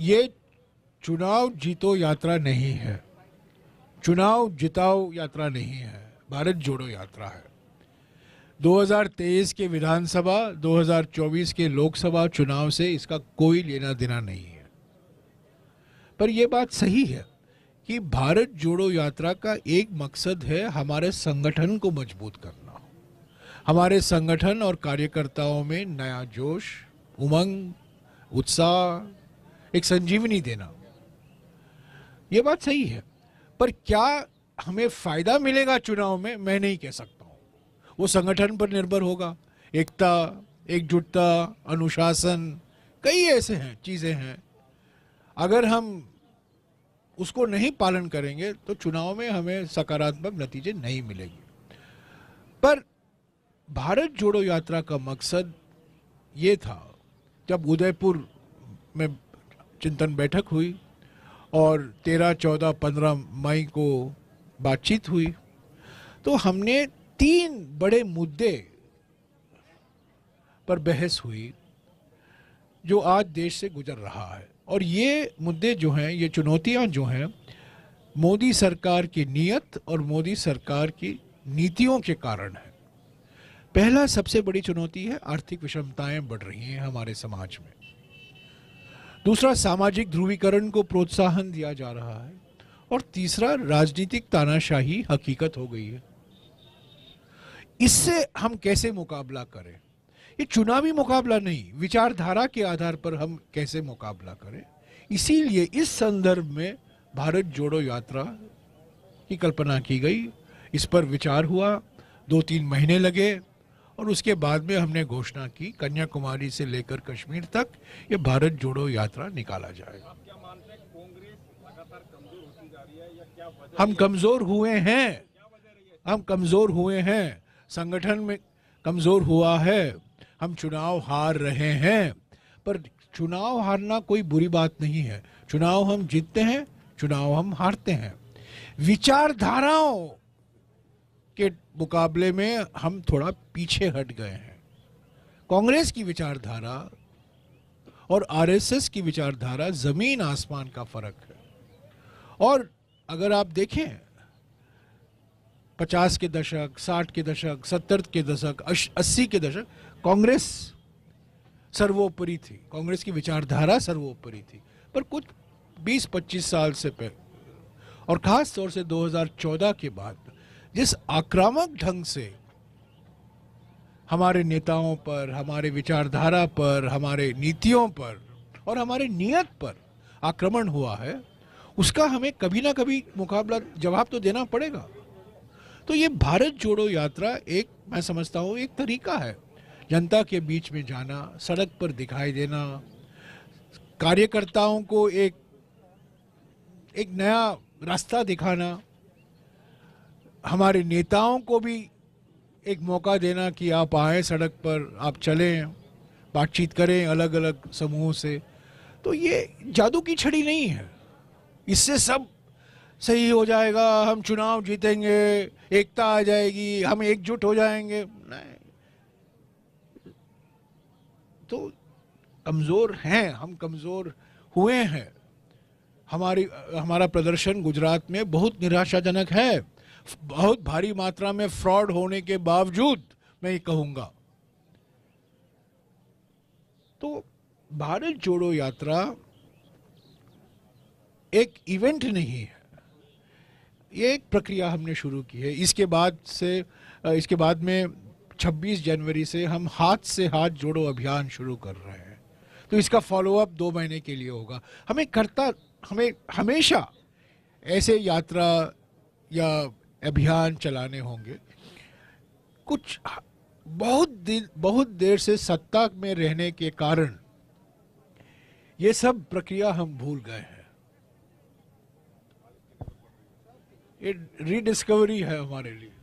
ये चुनाव जीतो यात्रा नहीं है चुनाव जिताओ यात्रा नहीं है भारत जोड़ो यात्रा है 2023 के विधानसभा 2024 के लोकसभा चुनाव से इसका कोई लेना देना नहीं है पर यह बात सही है कि भारत जोड़ो यात्रा का एक मकसद है हमारे संगठन को मजबूत करना हमारे संगठन और कार्यकर्ताओं में नया जोश उमंग उत्साह एक संजीवनी देना यह बात सही है पर क्या हमें फायदा मिलेगा चुनाव में मैं नहीं कह सकता हूँ वो संगठन पर निर्भर होगा एकता एकजुटता अनुशासन कई ऐसे हैं चीज़ें हैं अगर हम उसको नहीं पालन करेंगे तो चुनाव में हमें सकारात्मक नतीजे नहीं मिलेंगे पर भारत जोड़ो यात्रा का मकसद ये था जब उदयपुर में चिंतन बैठक हुई और तेरह चौदह पंद्रह मई को बातचीत हुई तो हमने तीन बड़े मुद्दे पर बहस हुई जो आज देश से गुजर रहा है और ये मुद्दे जो हैं ये चुनौतियां जो हैं मोदी सरकार की नीयत और मोदी सरकार की नीतियों के कारण है पहला सबसे बड़ी चुनौती है आर्थिक विषमताएं बढ़ रही हैं हमारे समाज में दूसरा सामाजिक ध्रुवीकरण को प्रोत्साहन दिया जा रहा है और तीसरा राजनीतिक तानाशाही हकीकत हो गई है इससे हम कैसे मुकाबला करें ये चुनावी मुकाबला नहीं विचारधारा के आधार पर हम कैसे मुकाबला करें इसीलिए इस संदर्भ में भारत जोड़ो यात्रा की कल्पना की गई इस पर विचार हुआ दो तीन महीने लगे और उसके बाद में हमने घोषणा की कन्याकुमारी से लेकर कश्मीर तक ये भारत जोड़ो यात्रा निकाला जाएगा हम कमज़ोर हुए हैं हम कमज़ोर हुए हैं संगठन में कमज़ोर हुआ है हम चुनाव हार रहे हैं पर चुनाव हारना कोई बुरी बात नहीं है चुनाव हम जीतते हैं चुनाव हम हारते हैं विचारधाराओं के मुकाबले में हम थोड़ा पीछे हट गए हैं कांग्रेस की विचारधारा और आरएसएस की विचारधारा जमीन आसमान का फर्क है और अगर आप देखें पचास के दशक साठ के दशक सत्तर के दशक अस्सी के दशक कांग्रेस सर्वोपरि थी कांग्रेस की विचारधारा सर्वोपरि थी पर कुछ 20-25 साल से पहले और खास तौर से 2014 के बाद जिस आक्रामक ढंग से हमारे नेताओं पर हमारे विचारधारा पर हमारे नीतियों पर और हमारे नियत पर आक्रमण हुआ है उसका हमें कभी ना कभी मुकाबला जवाब तो देना पड़ेगा तो ये भारत जोड़ो यात्रा एक मैं समझता हूँ एक तरीका है जनता के बीच में जाना सड़क पर दिखाई देना कार्यकर्ताओं को एक एक नया रास्ता दिखाना हमारे नेताओं को भी एक मौका देना कि आप आए सड़क पर आप चलें बातचीत करें अलग अलग समूहों से तो ये जादू की छड़ी नहीं है इससे सब सही हो जाएगा हम चुनाव जीतेंगे एकता आ जाएगी हम एकजुट हो जाएंगे नहीं तो कमज़ोर हैं हम कमज़ोर हुए हैं हमारी हमारा प्रदर्शन गुजरात में बहुत निराशाजनक है बहुत भारी मात्रा में फ्रॉड होने के बावजूद मैं ये कहूंगा तो भारत जोड़ो यात्रा एक इवेंट नहीं है ये एक प्रक्रिया हमने शुरू की है इसके बाद से इसके बाद में 26 जनवरी से हम हाथ से हाथ जोड़ो अभियान शुरू कर रहे हैं तो इसका फॉलोअप दो महीने के लिए होगा हमें करता हमें हमेशा ऐसे यात्रा या अभियान चलाने होंगे कुछ बहुत दिन बहुत देर से सत्ता में रहने के कारण ये सब प्रक्रिया हम भूल गए हैं ये रीडिस्कवरी है हमारे लिए